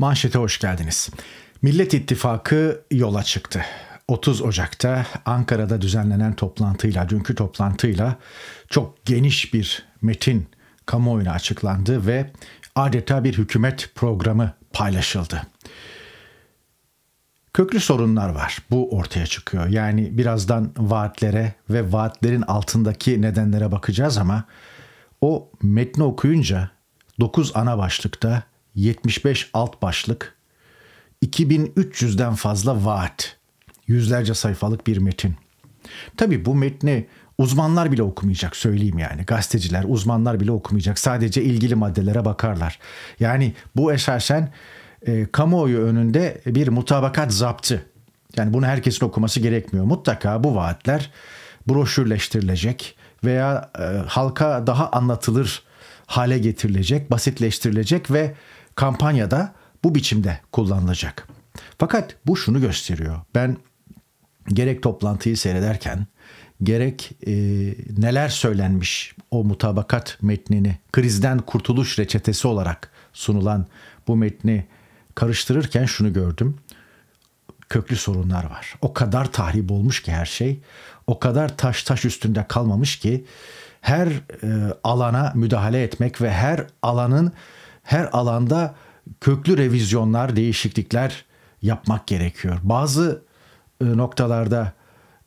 Manşete hoş geldiniz. Millet İttifakı yola çıktı. 30 Ocak'ta Ankara'da düzenlenen toplantıyla, dünkü toplantıyla çok geniş bir metin kamuoyuna açıklandı ve adeta bir hükümet programı paylaşıldı. Köklü sorunlar var. Bu ortaya çıkıyor. Yani birazdan vaatlere ve vaatlerin altındaki nedenlere bakacağız ama o metni okuyunca 9 ana başlıkta 75 alt başlık, 2300'den fazla vaat, yüzlerce sayfalık bir metin. Tabi bu metni uzmanlar bile okumayacak söyleyeyim yani. Gazeteciler, uzmanlar bile okumayacak. Sadece ilgili maddelere bakarlar. Yani bu esasen e, kamuoyu önünde bir mutabakat zaptı. Yani bunu herkesin okuması gerekmiyor. Mutlaka bu vaatler broşürleştirilecek veya e, halka daha anlatılır hale getirilecek, basitleştirilecek ve kampanyada bu biçimde kullanılacak. Fakat bu şunu gösteriyor. Ben gerek toplantıyı seyrederken gerek e, neler söylenmiş o mutabakat metnini krizden kurtuluş reçetesi olarak sunulan bu metni karıştırırken şunu gördüm. Köklü sorunlar var. O kadar tahrip olmuş ki her şey. O kadar taş taş üstünde kalmamış ki her e, alana müdahale etmek ve her alanın her alanda köklü revizyonlar, değişiklikler yapmak gerekiyor. Bazı e, noktalarda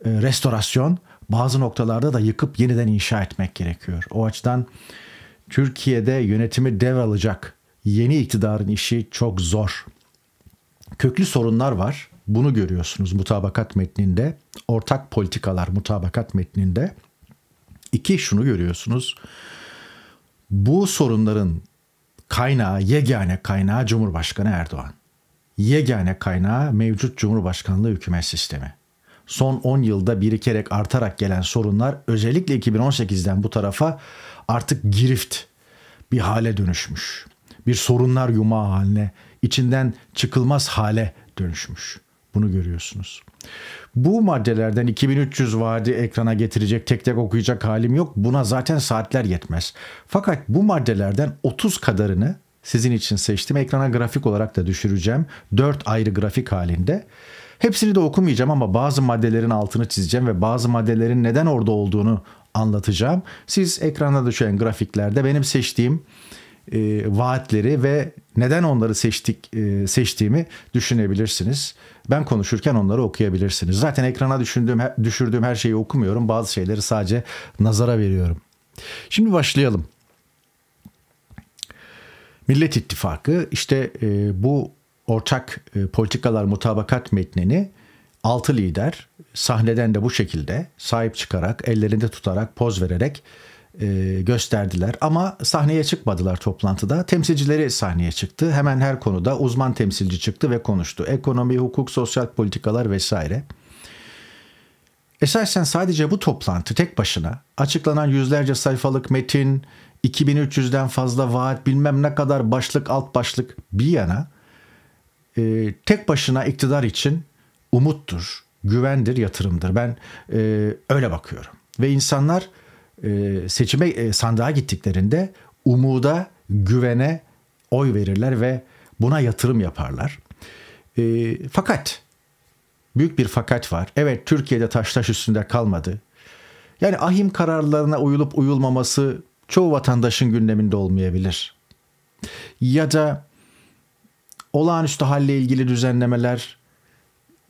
e, restorasyon, bazı noktalarda da yıkıp yeniden inşa etmek gerekiyor. O açıdan Türkiye'de yönetimi devralacak yeni iktidarın işi çok zor. Köklü sorunlar var. Bunu görüyorsunuz mutabakat metninde. Ortak politikalar mutabakat metninde. İki şunu görüyorsunuz. Bu sorunların kaynağı, yegane kaynağı Cumhurbaşkanı Erdoğan. Yegane kaynağı mevcut Cumhurbaşkanlığı hükümet sistemi. Son 10 yılda birikerek artarak gelen sorunlar özellikle 2018'den bu tarafa artık girift bir hale dönüşmüş. Bir sorunlar yumağı haline, içinden çıkılmaz hale dönüşmüş. Bunu görüyorsunuz. Bu maddelerden 2300 vaadi ekrana getirecek tek tek okuyacak halim yok. Buna zaten saatler yetmez. Fakat bu maddelerden 30 kadarını sizin için seçtim. Ekrana grafik olarak da düşüreceğim. 4 ayrı grafik halinde. Hepsini de okumayacağım ama bazı maddelerin altını çizeceğim ve bazı maddelerin neden orada olduğunu anlatacağım. Siz ekrana düşen grafiklerde benim seçtiğim e, vaatleri ve neden onları seçtik e, seçtiğimi düşünebilirsiniz. Ben konuşurken onları okuyabilirsiniz. Zaten ekrana düşündüğüm, düşürdüğüm her şeyi okumuyorum. Bazı şeyleri sadece nazara veriyorum. Şimdi başlayalım. Millet İttifakı işte e, bu ortak e, politikalar mutabakat metnini altı lider sahneden de bu şekilde sahip çıkarak, ellerinde tutarak, poz vererek e, gösterdiler ama sahneye çıkmadılar toplantıda. Temsilcileri sahneye çıktı. Hemen her konuda uzman temsilci çıktı ve konuştu. Ekonomi, hukuk, sosyal politikalar vesaire. Esasen sadece bu toplantı tek başına açıklanan yüzlerce sayfalık metin, 2300'den fazla vaat, bilmem ne kadar başlık, alt başlık bir yana e, tek başına iktidar için umuttur, güvendir, yatırımdır. Ben e, öyle bakıyorum. Ve insanlar e, seçime e, sandığa gittiklerinde umuda, güvene oy verirler ve buna yatırım yaparlar. E, fakat büyük bir fakat var. Evet Türkiye'de taş taş üstünde kalmadı. Yani ahim kararlarına uyulup uyulmaması çoğu vatandaşın gündeminde olmayabilir. Ya da olağanüstü halle ilgili düzenlemeler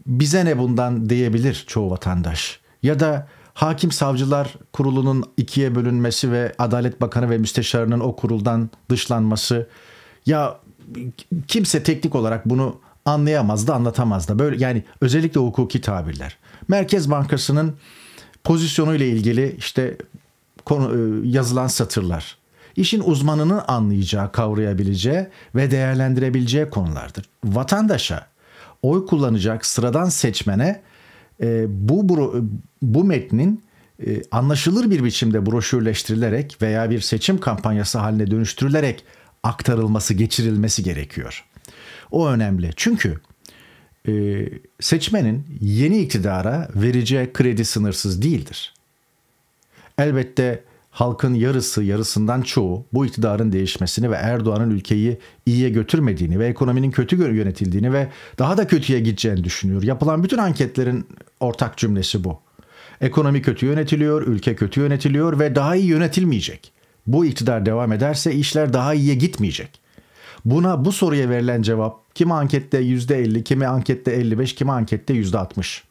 bize ne bundan diyebilir çoğu vatandaş. Ya da Hakim Savcılar Kurulu'nun ikiye bölünmesi ve Adalet Bakanı ve müsteşarının o kuruldan dışlanması ya kimse teknik olarak bunu anlayamaz da anlatamaz da böyle yani özellikle hukuki tabirler. Merkez Bankası'nın pozisyonu ile ilgili işte konu, e, yazılan satırlar. İşin uzmanının anlayacağı, kavrayabileceği ve değerlendirebileceği konulardır. Vatandaşa oy kullanacak sıradan seçmene e, bu bro, bu metnin e, anlaşılır bir biçimde broşürleştirilerek veya bir seçim kampanyası haline dönüştürülerek aktarılması, geçirilmesi gerekiyor. O önemli. Çünkü e, seçmenin yeni iktidara vereceği kredi sınırsız değildir. Elbette halkın yarısı yarısından çoğu bu iktidarın değişmesini ve Erdoğan'ın ülkeyi iyiye götürmediğini ve ekonominin kötü yönetildiğini ve daha da kötüye gideceğini düşünüyor. Yapılan bütün anketlerin ortak cümlesi bu. Ekonomi kötü yönetiliyor, ülke kötü yönetiliyor ve daha iyi yönetilmeyecek. Bu iktidar devam ederse işler daha iyiye gitmeyecek. Buna bu soruya verilen cevap kimi ankette %50, kimi ankette 55, kimi ankette %60.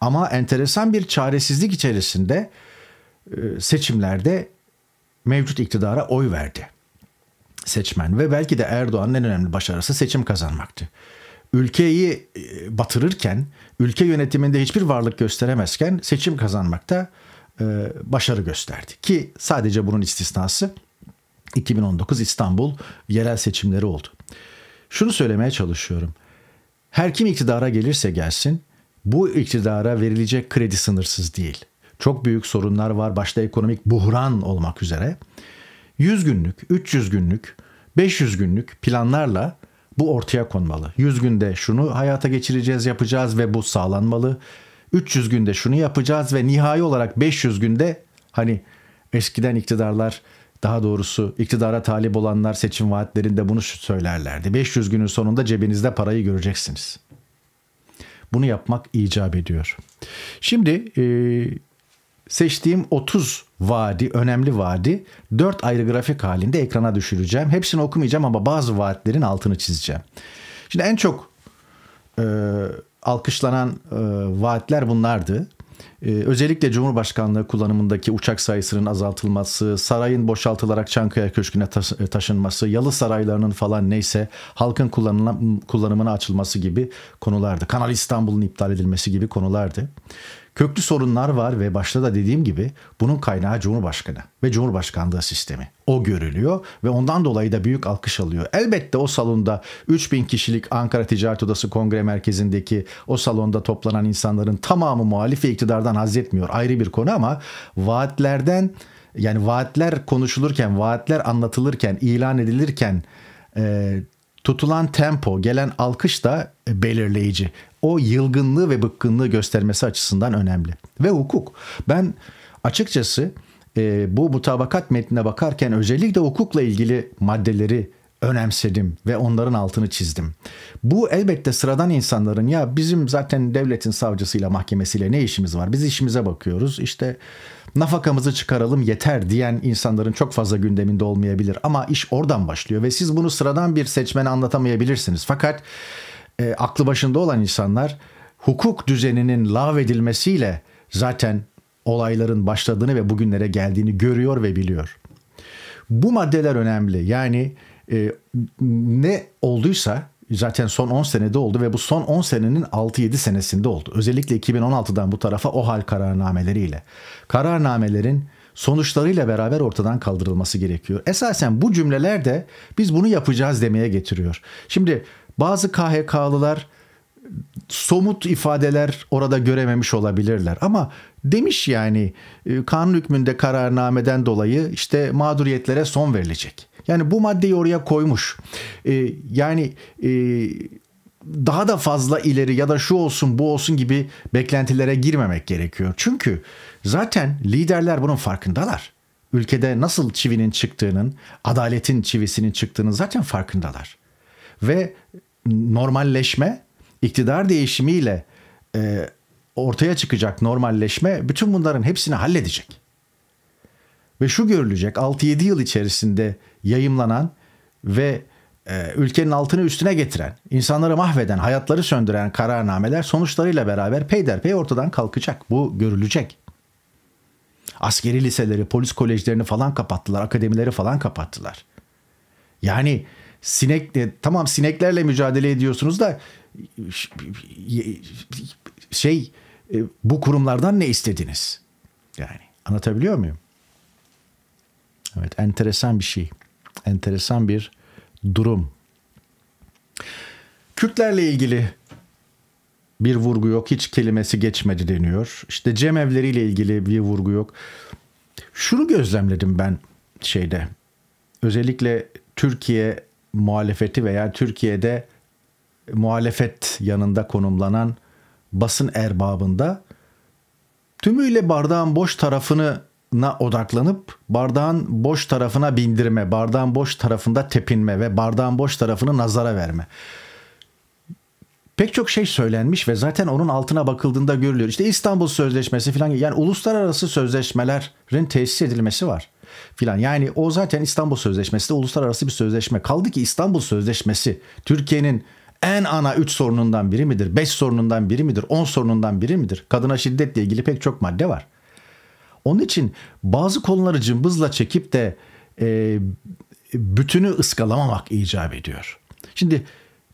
Ama enteresan bir çaresizlik içerisinde e, seçimlerde mevcut iktidara oy verdi seçmen ve belki de Erdoğan'ın en önemli başarısı seçim kazanmaktı. Ülkeyi e, batırırken, ülke yönetiminde hiçbir varlık gösteremezken seçim kazanmakta e, başarı gösterdi. Ki sadece bunun istisnası 2019 İstanbul yerel seçimleri oldu. Şunu söylemeye çalışıyorum. Her kim iktidara gelirse gelsin bu iktidara verilecek kredi sınırsız değil. Çok büyük sorunlar var başta ekonomik buhran olmak üzere. 100 günlük, 300 günlük, 500 günlük planlarla bu ortaya konmalı. 100 günde şunu hayata geçireceğiz, yapacağız ve bu sağlanmalı. 300 günde şunu yapacağız ve nihai olarak 500 günde hani eskiden iktidarlar daha doğrusu iktidara talip olanlar seçim vaatlerinde bunu söylerlerdi. 500 günün sonunda cebinizde parayı göreceksiniz. Bunu yapmak icap ediyor. Şimdi seçtiğim 30 vadi, önemli vadi 4 ayrı grafik halinde ekrana düşüreceğim. Hepsini okumayacağım ama bazı vaatlerin altını çizeceğim. Şimdi en çok e, alkışlanan e, vaatler bunlardı. Ee, özellikle Cumhurbaşkanlığı kullanımındaki uçak sayısının azaltılması, sarayın boşaltılarak Çankaya Köşkü'ne taş- e, taşınması, yalı saraylarının falan neyse halkın kullanımına açılması gibi konulardı. Kanal İstanbul'un iptal edilmesi gibi konulardı. Köklü sorunlar var ve başta da dediğim gibi bunun kaynağı Cumhurbaşkanı ve Cumhurbaşkanlığı sistemi. O görülüyor ve ondan dolayı da büyük alkış alıyor. Elbette o salonda 3000 kişilik Ankara Ticaret Odası Kongre Merkezi'ndeki o salonda toplanan insanların tamamı muhalif iktidardan haz etmiyor. Ayrı bir konu ama vaatlerden yani vaatler konuşulurken, vaatler anlatılırken, ilan edilirken e, tutulan tempo, gelen alkış da belirleyici o yılgınlığı ve bıkkınlığı göstermesi açısından önemli. Ve hukuk. Ben açıkçası e, bu mutabakat metnine bakarken özellikle hukukla ilgili maddeleri önemsedim ve onların altını çizdim. Bu elbette sıradan insanların ya bizim zaten devletin savcısıyla mahkemesiyle ne işimiz var? Biz işimize bakıyoruz. İşte nafakamızı çıkaralım yeter diyen insanların çok fazla gündeminde olmayabilir ama iş oradan başlıyor ve siz bunu sıradan bir seçmene anlatamayabilirsiniz. Fakat e, aklı başında olan insanlar hukuk düzeninin lağvedilmesiyle zaten olayların başladığını ve bugünlere geldiğini görüyor ve biliyor. Bu maddeler önemli. Yani e, ne olduysa zaten son 10 senede oldu ve bu son 10 senenin 6-7 senesinde oldu. Özellikle 2016'dan bu tarafa OHAL kararnameleriyle. Kararnamelerin sonuçlarıyla beraber ortadan kaldırılması gerekiyor. Esasen bu cümleler de biz bunu yapacağız demeye getiriyor. Şimdi bazı KHK'lılar somut ifadeler orada görememiş olabilirler. Ama demiş yani e, kanun hükmünde kararnameden dolayı işte mağduriyetlere son verilecek. Yani bu maddeyi oraya koymuş. E, yani e, daha da fazla ileri ya da şu olsun bu olsun gibi beklentilere girmemek gerekiyor. Çünkü zaten liderler bunun farkındalar. Ülkede nasıl çivinin çıktığının, adaletin çivisinin çıktığının zaten farkındalar. Ve normalleşme, iktidar değişimiyle e, ortaya çıkacak normalleşme bütün bunların hepsini halledecek. Ve şu görülecek 6-7 yıl içerisinde yayımlanan ve e, ülkenin altını üstüne getiren, insanları mahveden, hayatları söndüren kararnameler sonuçlarıyla beraber peyderpey ortadan kalkacak. Bu görülecek. Askeri liseleri, polis kolejlerini falan kapattılar, akademileri falan kapattılar. Yani sinekle tamam sineklerle mücadele ediyorsunuz da şey e, bu kurumlardan ne istediniz? Yani anlatabiliyor muyum? Evet enteresan bir şey. Enteresan bir durum. Kürtlerle ilgili bir vurgu yok. Hiç kelimesi geçmedi deniyor. İşte cemevleriyle ilgili bir vurgu yok. Şunu gözlemledim ben şeyde. Özellikle Türkiye muhalefeti veya Türkiye'de muhalefet yanında konumlanan basın erbabında tümüyle bardağın boş tarafını na odaklanıp bardağın boş tarafına bindirme, bardağın boş tarafında tepinme ve bardağın boş tarafını nazara verme. Pek çok şey söylenmiş ve zaten onun altına bakıldığında görülüyor. İşte İstanbul Sözleşmesi falan yani uluslararası sözleşmelerin tesis edilmesi var filan. Yani o zaten İstanbul Sözleşmesi de uluslararası bir sözleşme. Kaldı ki İstanbul Sözleşmesi Türkiye'nin en ana 3 sorunundan biri midir? 5 sorunundan biri midir? 10 sorunundan biri midir? Kadına şiddetle ilgili pek çok madde var. Onun için bazı konuları cımbızla çekip de e, bütünü ıskalamamak icap ediyor. Şimdi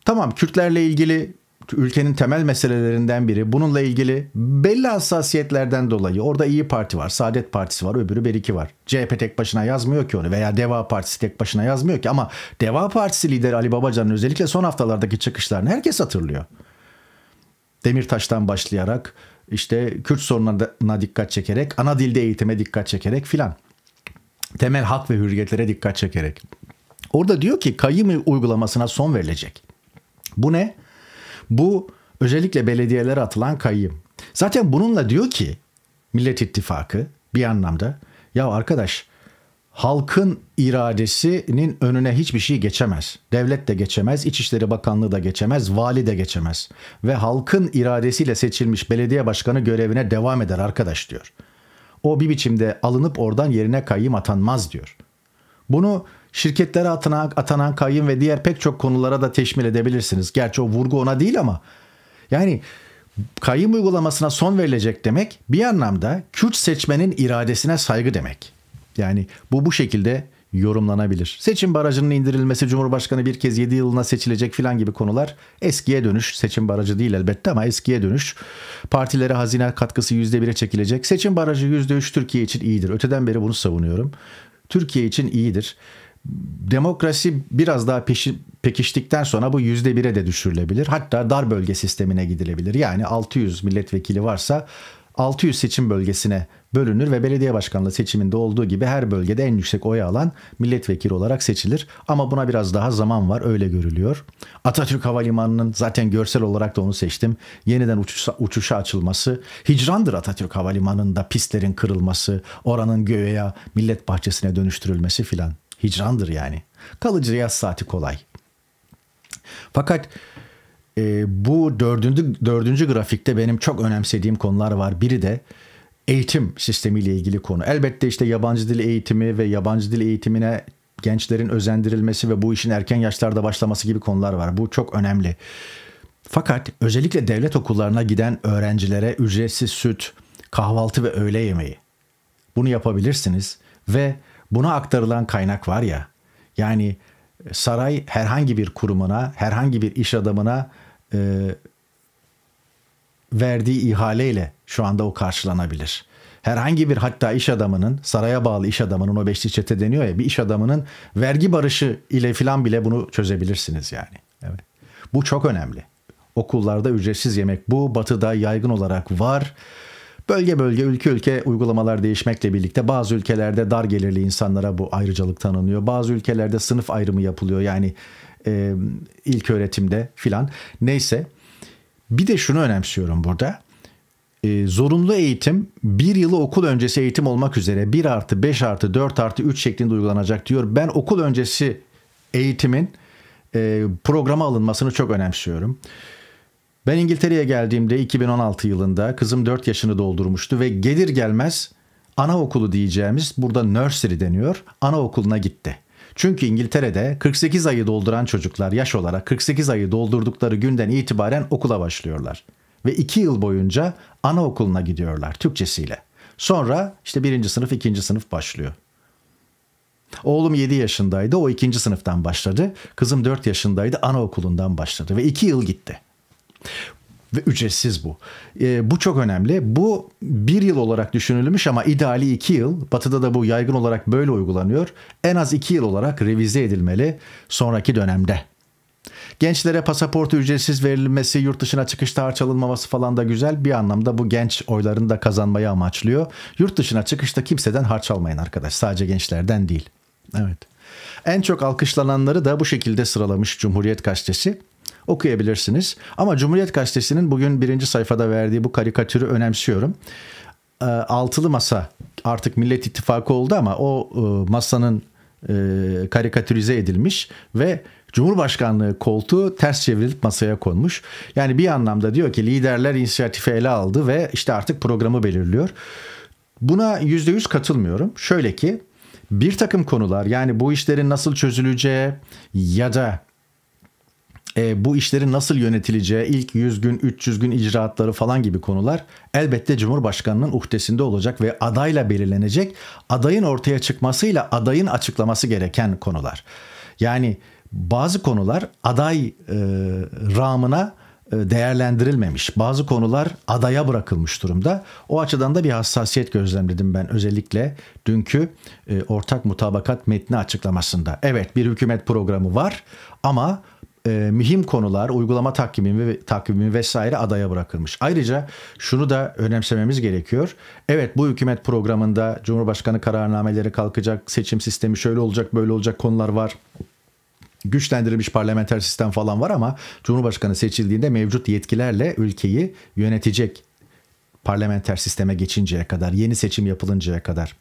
tamam Kürtlerle ilgili ülkenin temel meselelerinden biri. Bununla ilgili belli hassasiyetlerden dolayı orada İyi Parti var, Saadet Partisi var, öbürü bir iki var. CHP tek başına yazmıyor ki onu veya Deva Partisi tek başına yazmıyor ki ama Deva Partisi lideri Ali Babacan'ın özellikle son haftalardaki çıkışlarını herkes hatırlıyor. Demirtaş'tan başlayarak işte Kürt sorununa dikkat çekerek, ana dilde eğitime dikkat çekerek filan. Temel hak ve hürriyetlere dikkat çekerek. Orada diyor ki kayım uygulamasına son verilecek. Bu ne? Bu özellikle belediyelere atılan kayyım. Zaten bununla diyor ki Millet İttifakı bir anlamda ya arkadaş halkın iradesinin önüne hiçbir şey geçemez. Devlet de geçemez, İçişleri Bakanlığı da geçemez, vali de geçemez. Ve halkın iradesiyle seçilmiş belediye başkanı görevine devam eder arkadaş diyor. O bir biçimde alınıp oradan yerine kayyım atanmaz diyor. Bunu Şirketlere atanan, atanan kayyum ve diğer pek çok konulara da teşmil edebilirsiniz. Gerçi o vurgu ona değil ama. Yani kayın uygulamasına son verilecek demek bir anlamda Kürt seçmenin iradesine saygı demek. Yani bu bu şekilde yorumlanabilir. Seçim barajının indirilmesi, Cumhurbaşkanı bir kez 7 yılına seçilecek filan gibi konular eskiye dönüş. Seçim barajı değil elbette ama eskiye dönüş. Partilere hazine katkısı %1'e çekilecek. Seçim barajı %3 Türkiye için iyidir. Öteden beri bunu savunuyorum. Türkiye için iyidir demokrasi biraz daha peşi, pekiştikten sonra bu yüzde bire de düşürülebilir. Hatta dar bölge sistemine gidilebilir. Yani 600 milletvekili varsa 600 seçim bölgesine bölünür ve belediye başkanlığı seçiminde olduğu gibi her bölgede en yüksek oy alan milletvekili olarak seçilir. Ama buna biraz daha zaman var öyle görülüyor. Atatürk Havalimanı'nın zaten görsel olarak da onu seçtim. Yeniden uçuşa, uçuşa açılması, hicrandır Atatürk Havalimanı'nda pistlerin kırılması, oranın göğe millet bahçesine dönüştürülmesi filan. Hicrandır yani. Kalıcı yaz saati kolay. Fakat e, bu dördüncü, dördüncü grafikte benim çok önemsediğim konular var. Biri de eğitim sistemiyle ilgili konu. Elbette işte yabancı dil eğitimi ve yabancı dil eğitimine gençlerin özendirilmesi ve bu işin erken yaşlarda başlaması gibi konular var. Bu çok önemli. Fakat özellikle devlet okullarına giden öğrencilere ücretsiz süt, kahvaltı ve öğle yemeği. Bunu yapabilirsiniz ve Buna aktarılan kaynak var ya. Yani saray herhangi bir kurumuna, herhangi bir iş adamına e, verdiği ihaleyle şu anda o karşılanabilir. Herhangi bir hatta iş adamının, saraya bağlı iş adamının o beşli çete deniyor ya bir iş adamının vergi barışı ile filan bile bunu çözebilirsiniz yani. Evet. Bu çok önemli. Okullarda ücretsiz yemek bu batıda yaygın olarak var Bölge bölge, ülke ülke uygulamalar değişmekle birlikte bazı ülkelerde dar gelirli insanlara bu ayrıcalık tanınıyor. Bazı ülkelerde sınıf ayrımı yapılıyor yani e, ilk öğretimde filan. Neyse bir de şunu önemsiyorum burada. E, zorunlu eğitim bir yılı okul öncesi eğitim olmak üzere 1 artı 5 artı 4 artı 3 şeklinde uygulanacak diyor. Ben okul öncesi eğitimin e, programa alınmasını çok önemsiyorum. Ben İngiltere'ye geldiğimde 2016 yılında kızım 4 yaşını doldurmuştu ve gelir gelmez anaokulu diyeceğimiz burada nursery deniyor anaokuluna gitti. Çünkü İngiltere'de 48 ayı dolduran çocuklar yaş olarak 48 ayı doldurdukları günden itibaren okula başlıyorlar. Ve 2 yıl boyunca anaokuluna gidiyorlar Türkçesiyle. Sonra işte birinci sınıf, ikinci sınıf başlıyor. Oğlum 7 yaşındaydı, o ikinci sınıftan başladı. Kızım 4 yaşındaydı, anaokulundan başladı ve 2 yıl gitti. Ve ücretsiz bu. E, bu çok önemli. Bu bir yıl olarak düşünülmüş ama ideali iki yıl. Batı'da da bu yaygın olarak böyle uygulanıyor. En az iki yıl olarak revize edilmeli sonraki dönemde. Gençlere pasaport ücretsiz verilmesi, yurt dışına çıkış harçalınmaması falan da güzel. Bir anlamda bu genç oylarını da kazanmayı amaçlıyor. Yurt dışına çıkışta kimseden harç almayın arkadaş. Sadece gençlerden değil. Evet. En çok alkışlananları da bu şekilde sıralamış Cumhuriyet Gazetesi okuyabilirsiniz. Ama Cumhuriyet Gazetesi'nin bugün birinci sayfada verdiği bu karikatürü önemsiyorum. Ee, altılı masa artık Millet İttifakı oldu ama o e, masanın e, karikatürize edilmiş ve Cumhurbaşkanlığı koltuğu ters çevrilip masaya konmuş. Yani bir anlamda diyor ki liderler inisiyatifi ele aldı ve işte artık programı belirliyor. Buna %100 katılmıyorum. Şöyle ki bir takım konular yani bu işlerin nasıl çözüleceği ya da e, bu işlerin nasıl yönetileceği, ilk 100 gün, 300 gün icraatları falan gibi konular elbette Cumhurbaşkanı'nın uhdesinde olacak ve adayla belirlenecek. Adayın ortaya çıkmasıyla adayın açıklaması gereken konular. Yani bazı konular aday e, ramına e, değerlendirilmemiş. Bazı konular adaya bırakılmış durumda. O açıdan da bir hassasiyet gözlemledim ben özellikle dünkü e, ortak mutabakat metni açıklamasında. Evet bir hükümet programı var ama e, mühim konular, uygulama takvimi ve takvimi vesaire adaya bırakılmış. Ayrıca şunu da önemsememiz gerekiyor. Evet bu hükümet programında Cumhurbaşkanı kararnameleri kalkacak, seçim sistemi şöyle olacak, böyle olacak konular var güçlendirilmiş parlamenter sistem falan var ama Cumhurbaşkanı seçildiğinde mevcut yetkilerle ülkeyi yönetecek parlamenter sisteme geçinceye kadar, yeni seçim yapılıncaya kadar.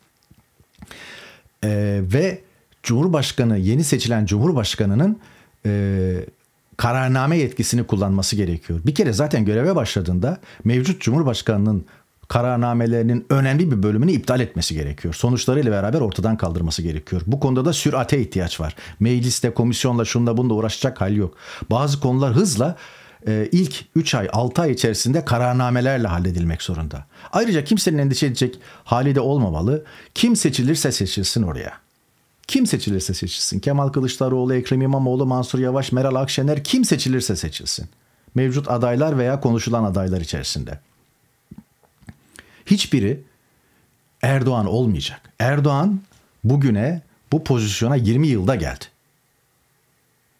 Ee, ve Cumhurbaşkanı, yeni seçilen Cumhurbaşkanı'nın e, kararname yetkisini kullanması gerekiyor. Bir kere zaten göreve başladığında mevcut Cumhurbaşkanı'nın kararnamelerinin önemli bir bölümünü iptal etmesi gerekiyor. Sonuçlarıyla beraber ortadan kaldırması gerekiyor. Bu konuda da sürate ihtiyaç var. Mecliste, komisyonla, şunda bunda uğraşacak hal yok. Bazı konular hızla e, ilk 3 ay 6 ay içerisinde kararnamelerle halledilmek zorunda. Ayrıca kimsenin endişe edecek hali de olmamalı. Kim seçilirse seçilsin oraya. Kim seçilirse seçilsin. Kemal Kılıçdaroğlu, Ekrem İmamoğlu, Mansur Yavaş, Meral Akşener kim seçilirse seçilsin. Mevcut adaylar veya konuşulan adaylar içerisinde. Hiçbiri Erdoğan olmayacak. Erdoğan bugüne bu pozisyona 20 yılda geldi.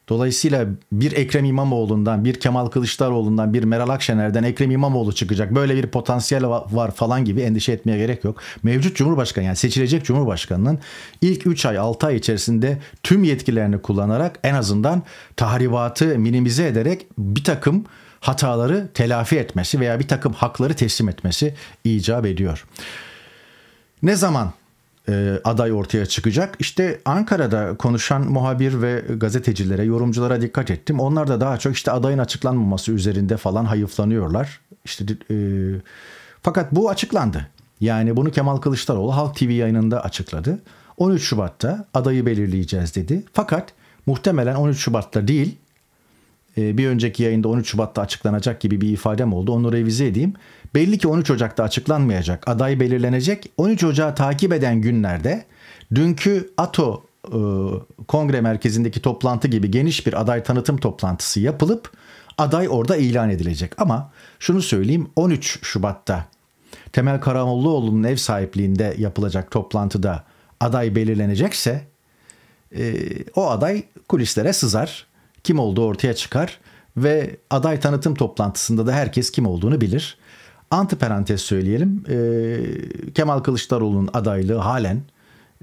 Dolayısıyla bir Ekrem İmamoğlu'ndan, bir Kemal Kılıçdaroğlu'ndan, bir Meral Akşener'den Ekrem İmamoğlu çıkacak. Böyle bir potansiyel var falan gibi endişe etmeye gerek yok. Mevcut Cumhurbaşkanı yani seçilecek Cumhurbaşkanı'nın ilk 3 ay 6 ay içerisinde tüm yetkilerini kullanarak en azından tahribatı minimize ederek bir takım hataları telafi etmesi veya bir takım hakları teslim etmesi icap ediyor. Ne zaman e, aday ortaya çıkacak. İşte Ankara'da konuşan muhabir ve gazetecilere, yorumculara dikkat ettim. Onlar da daha çok işte adayın açıklanmaması üzerinde falan hayıflanıyorlar. İşte e, fakat bu açıklandı. Yani bunu Kemal Kılıçdaroğlu Halk TV yayınında açıkladı. 13 Şubat'ta adayı belirleyeceğiz dedi. Fakat muhtemelen 13 Şubat'ta değil, e, bir önceki yayında 13 Şubat'ta açıklanacak gibi bir ifadem oldu. Onu revize edeyim. Belli ki 13 Ocak'ta açıklanmayacak. Aday belirlenecek. 13 Ocağı takip eden günlerde dünkü ATO e, kongre merkezindeki toplantı gibi geniş bir aday tanıtım toplantısı yapılıp aday orada ilan edilecek. Ama şunu söyleyeyim 13 Şubat'ta Temel Karamollaoğlu'nun ev sahipliğinde yapılacak toplantıda aday belirlenecekse e, o aday kulislere sızar. Kim olduğu ortaya çıkar ve aday tanıtım toplantısında da herkes kim olduğunu bilir antiparantez söyleyelim e, Kemal Kılıçdaroğlu'nun adaylığı halen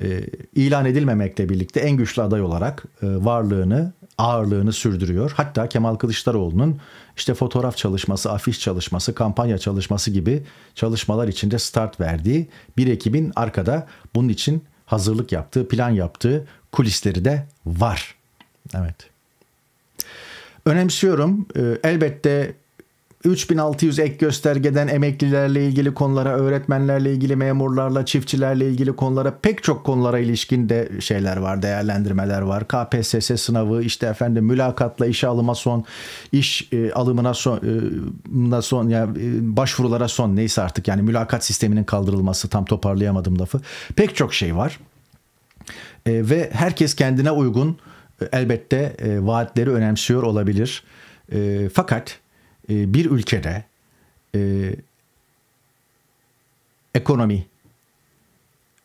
e, ilan edilmemekle birlikte en güçlü aday olarak e, varlığını ağırlığını sürdürüyor. Hatta Kemal Kılıçdaroğlu'nun işte fotoğraf çalışması, afiş çalışması, kampanya çalışması gibi çalışmalar içinde start verdiği bir ekibin arkada bunun için hazırlık yaptığı, plan yaptığı kulisleri de var. Evet. Önemsiyorum. Ee, elbette 3600 ek göstergeden emeklilerle ilgili konulara, öğretmenlerle ilgili, memurlarla, çiftçilerle ilgili konulara pek çok konulara ilişkin de şeyler var, değerlendirmeler var. KPSS sınavı, işte efendim mülakatla işe alıma son, iş e, alımına son, e, son ya yani, e, başvurulara son neyse artık yani mülakat sisteminin kaldırılması tam toparlayamadım lafı. Pek çok şey var. E, ve herkes kendine uygun e, elbette e, vaatleri önemsiyor olabilir. E, fakat ee, bir ülkede e, ekonomi,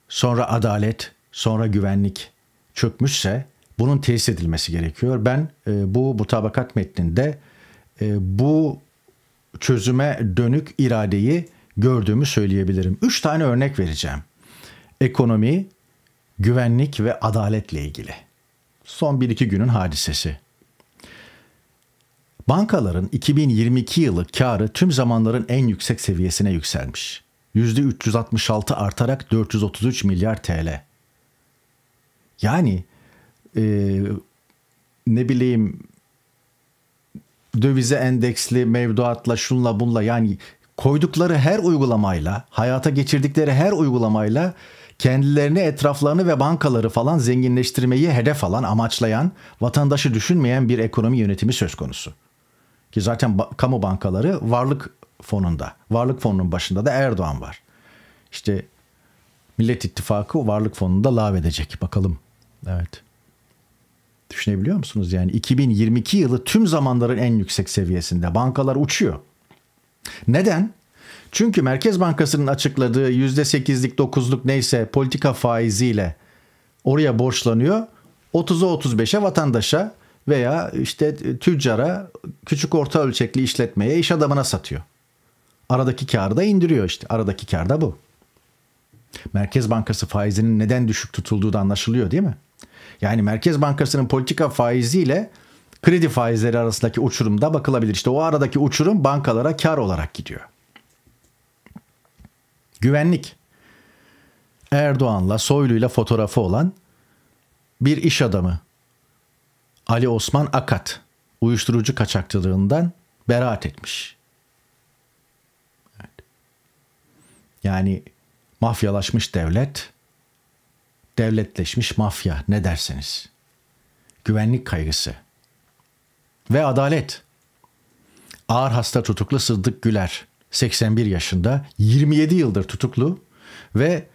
sonra adalet, sonra güvenlik çökmüşse bunun tesis edilmesi gerekiyor. Ben e, bu mutabakat metninde e, bu çözüme dönük iradeyi gördüğümü söyleyebilirim. Üç tane örnek vereceğim. Ekonomi, güvenlik ve adaletle ilgili. Son bir iki günün hadisesi. Bankaların 2022 yılı karı tüm zamanların en yüksek seviyesine yükselmiş. %366 artarak 433 milyar TL. Yani e, ne bileyim dövize endeksli mevduatla şunla bunla yani koydukları her uygulamayla hayata geçirdikleri her uygulamayla kendilerini etraflarını ve bankaları falan zenginleştirmeyi hedef alan amaçlayan vatandaşı düşünmeyen bir ekonomi yönetimi söz konusu. Ki zaten ba- kamu bankaları varlık fonunda. Varlık fonunun başında da Erdoğan var. İşte Millet İttifakı varlık fonunda lav edecek. Bakalım. Evet. Düşünebiliyor musunuz? Yani 2022 yılı tüm zamanların en yüksek seviyesinde. Bankalar uçuyor. Neden? Çünkü Merkez Bankası'nın açıkladığı %8'lik 9'luk neyse politika faiziyle oraya borçlanıyor. 30'a 35'e vatandaşa veya işte e, tüccara küçük orta ölçekli işletmeye iş adamına satıyor. Aradaki karı da indiriyor işte. Aradaki kar da bu. Merkez Bankası faizinin neden düşük tutulduğu da anlaşılıyor değil mi? Yani Merkez Bankası'nın politika faiziyle kredi faizleri arasındaki uçurumda bakılabilir. İşte o aradaki uçurum bankalara kar olarak gidiyor. Güvenlik. Erdoğan'la Soylu'yla fotoğrafı olan bir iş adamı Ali Osman Akat uyuşturucu kaçakçılığından beraat etmiş. Yani mafyalaşmış devlet, devletleşmiş mafya ne derseniz. Güvenlik kaygısı ve adalet. Ağır hasta tutuklu Sıddık Güler 81 yaşında 27 yıldır tutuklu ve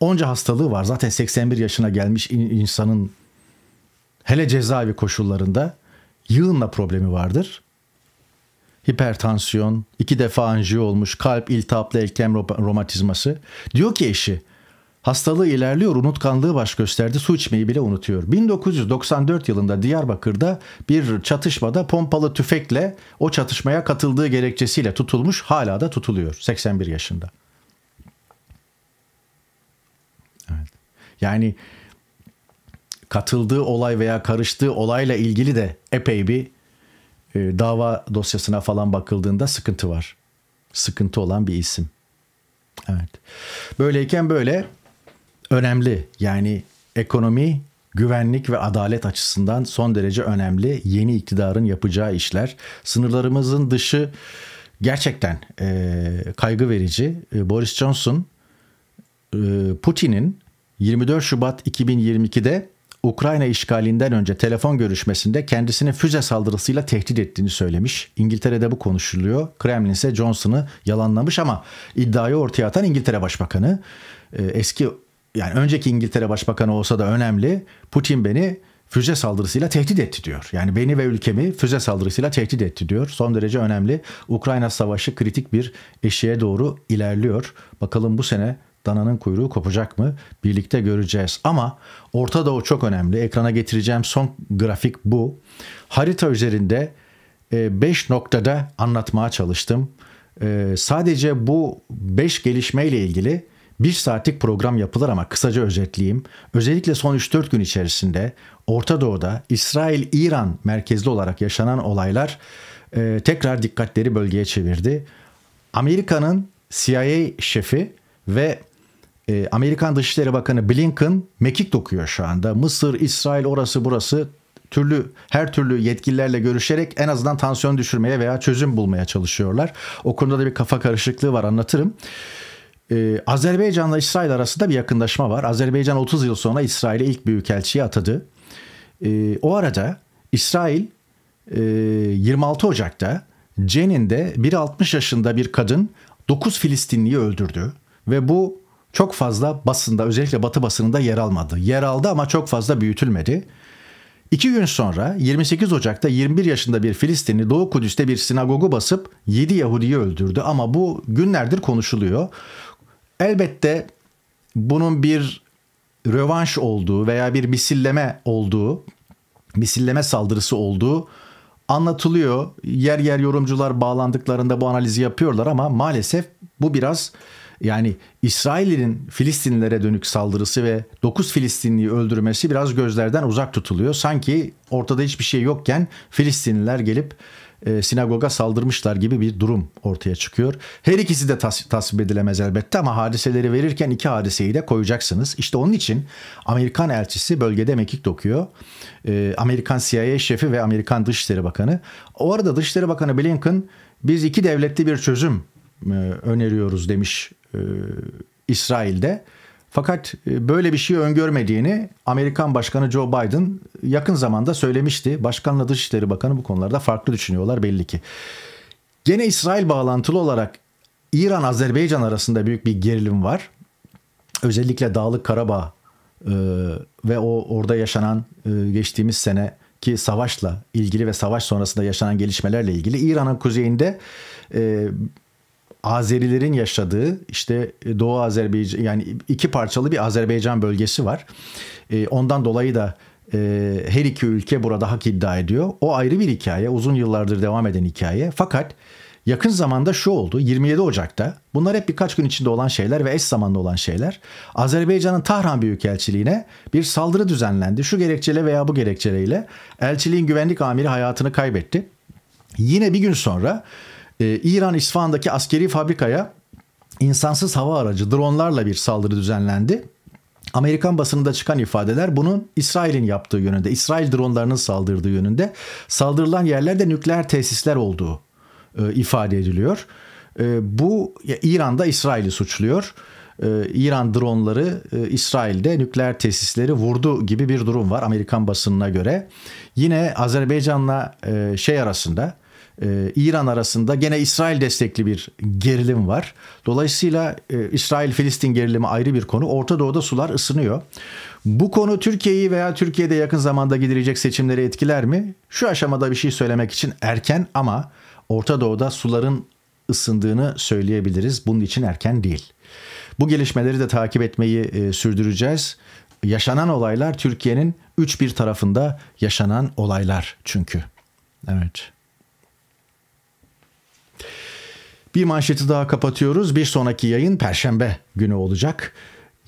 onca hastalığı var. Zaten 81 yaşına gelmiş insanın hele cezaevi koşullarında yığınla problemi vardır. Hipertansiyon, iki defa anjiyo olmuş, kalp iltihaplı eklem romatizması. Diyor ki eşi, hastalığı ilerliyor, unutkanlığı baş gösterdi, su içmeyi bile unutuyor. 1994 yılında Diyarbakır'da bir çatışmada pompalı tüfekle o çatışmaya katıldığı gerekçesiyle tutulmuş, hala da tutuluyor 81 yaşında. Evet. Yani katıldığı olay veya karıştığı olayla ilgili de epey bir e, dava dosyasına falan bakıldığında sıkıntı var. Sıkıntı olan bir isim. Evet. Böyleyken böyle önemli. Yani ekonomi, güvenlik ve adalet açısından son derece önemli. Yeni iktidarın yapacağı işler. Sınırlarımızın dışı gerçekten e, kaygı verici. E, Boris Johnson e, Putin'in 24 Şubat 2022'de Ukrayna işgalinden önce telefon görüşmesinde kendisini füze saldırısıyla tehdit ettiğini söylemiş. İngiltere'de bu konuşuluyor. Kremlin ise Johnson'ı yalanlamış ama iddiayı ortaya atan İngiltere Başbakanı. Ee, eski yani önceki İngiltere Başbakanı olsa da önemli. Putin beni füze saldırısıyla tehdit etti diyor. Yani beni ve ülkemi füze saldırısıyla tehdit etti diyor. Son derece önemli. Ukrayna Savaşı kritik bir eşiğe doğru ilerliyor. Bakalım bu sene dananın kuyruğu kopacak mı? Birlikte göreceğiz. Ama Orta Doğu çok önemli. Ekrana getireceğim son grafik bu. Harita üzerinde 5 e, noktada anlatmaya çalıştım. E, sadece bu 5 gelişmeyle ilgili bir saatlik program yapılır ama kısaca özetleyeyim. Özellikle son 3-4 gün içerisinde Orta Doğu'da İsrail-İran merkezli olarak yaşanan olaylar e, tekrar dikkatleri bölgeye çevirdi. Amerika'nın CIA şefi ve e, Amerikan Dışişleri Bakanı Blinken mekik dokuyor şu anda. Mısır, İsrail orası burası türlü her türlü yetkililerle görüşerek en azından tansiyon düşürmeye veya çözüm bulmaya çalışıyorlar. O konuda da bir kafa karışıklığı var anlatırım. Ee, Azerbaycan'la İsrail arasında bir yakınlaşma var. Azerbaycan 30 yıl sonra İsrail'e ilk büyükelçiyi atadı. Ee, o arada İsrail e, 26 Ocak'ta Cenin'de 1.60 yaşında bir kadın 9 Filistinliyi öldürdü ve bu çok fazla basında özellikle batı basınında yer almadı. Yer aldı ama çok fazla büyütülmedi. İki gün sonra 28 Ocak'ta 21 yaşında bir Filistinli Doğu Kudüs'te bir sinagogu basıp 7 Yahudi'yi öldürdü ama bu günlerdir konuşuluyor. Elbette bunun bir rövanş olduğu veya bir misilleme olduğu, misilleme saldırısı olduğu anlatılıyor. Yer yer yorumcular bağlandıklarında bu analizi yapıyorlar ama maalesef bu biraz yani İsrail'in Filistinlilere dönük saldırısı ve 9 Filistinliyi öldürmesi biraz gözlerden uzak tutuluyor. Sanki ortada hiçbir şey yokken Filistinliler gelip e, sinagoga saldırmışlar gibi bir durum ortaya çıkıyor. Her ikisi de tas- tasvip edilemez elbette ama hadiseleri verirken iki hadiseyi de koyacaksınız. İşte onun için Amerikan elçisi bölgede mekik dokuyor. E, Amerikan CIA şefi ve Amerikan Dışişleri Bakanı. O arada Dışişleri Bakanı Blinken biz iki devletli bir çözüm e, öneriyoruz demiş e, İsrail'de. Fakat e, böyle bir şey öngörmediğini Amerikan Başkanı Joe Biden yakın zamanda söylemişti. Başkanla Dışişleri Bakanı bu konularda farklı düşünüyorlar belli ki. Gene İsrail bağlantılı olarak İran-Azerbaycan arasında büyük bir gerilim var. Özellikle Dağlık Karabağ ve o orada yaşanan geçtiğimiz sene ki savaşla ilgili ve savaş sonrasında yaşanan gelişmelerle ilgili İran'ın kuzeyinde Azerilerin yaşadığı işte e, Doğu Azerbaycan yani iki parçalı bir Azerbaycan bölgesi var. E, ondan dolayı da e, her iki ülke burada hak iddia ediyor. O ayrı bir hikaye, uzun yıllardır devam eden hikaye. Fakat yakın zamanda şu oldu. 27 Ocak'ta bunlar hep birkaç gün içinde olan şeyler ve eş zamanlı olan şeyler. Azerbaycan'ın Tahran Büyükelçiliğine bir saldırı düzenlendi. Şu gerekçeyle veya bu gerekçeyle elçiliğin güvenlik amiri hayatını kaybetti. Yine bir gün sonra e, İran İsfahan'daki askeri fabrikaya insansız hava aracı dronlarla bir saldırı düzenlendi. Amerikan basınında çıkan ifadeler bunun İsrail'in yaptığı yönünde, İsrail dronlarının saldırdığı yönünde. Saldırılan yerlerde nükleer tesisler olduğu e, ifade ediliyor. E, bu İran'da İsrail'i suçluyor. E, İran dronları e, İsrail'de nükleer tesisleri vurdu gibi bir durum var Amerikan basınına göre. Yine Azerbaycan'la e, şey arasında e, İran arasında gene İsrail destekli bir gerilim var. Dolayısıyla e, İsrail-Filistin gerilimi ayrı bir konu. Orta Doğu'da sular ısınıyor. Bu konu Türkiye'yi veya Türkiye'de yakın zamanda gidilecek seçimleri etkiler mi? Şu aşamada bir şey söylemek için erken ama Orta Doğu'da suların ısındığını söyleyebiliriz. Bunun için erken değil. Bu gelişmeleri de takip etmeyi e, sürdüreceğiz. Yaşanan olaylar Türkiye'nin üç bir tarafında yaşanan olaylar çünkü. Evet. Bir manşeti daha kapatıyoruz. Bir sonraki yayın perşembe günü olacak.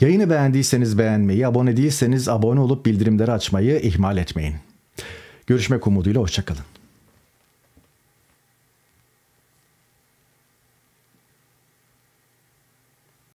Yayını beğendiyseniz beğenmeyi, abone değilseniz abone olup bildirimleri açmayı ihmal etmeyin. Görüşmek umuduyla hoşçakalın.